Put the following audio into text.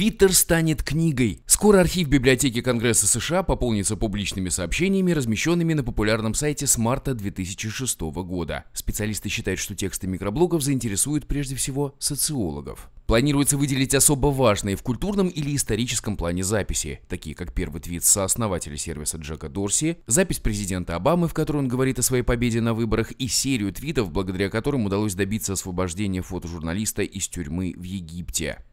Твиттер станет книгой. Скоро архив библиотеки Конгресса США пополнится публичными сообщениями, размещенными на популярном сайте с марта 2006 года. Специалисты считают, что тексты микроблогов заинтересуют прежде всего социологов. Планируется выделить особо важные в культурном или историческом плане записи, такие как первый твит сооснователя сервиса Джека Дорси, запись президента Обамы, в которой он говорит о своей победе на выборах, и серию твитов, благодаря которым удалось добиться освобождения фотожурналиста из тюрьмы в Египте.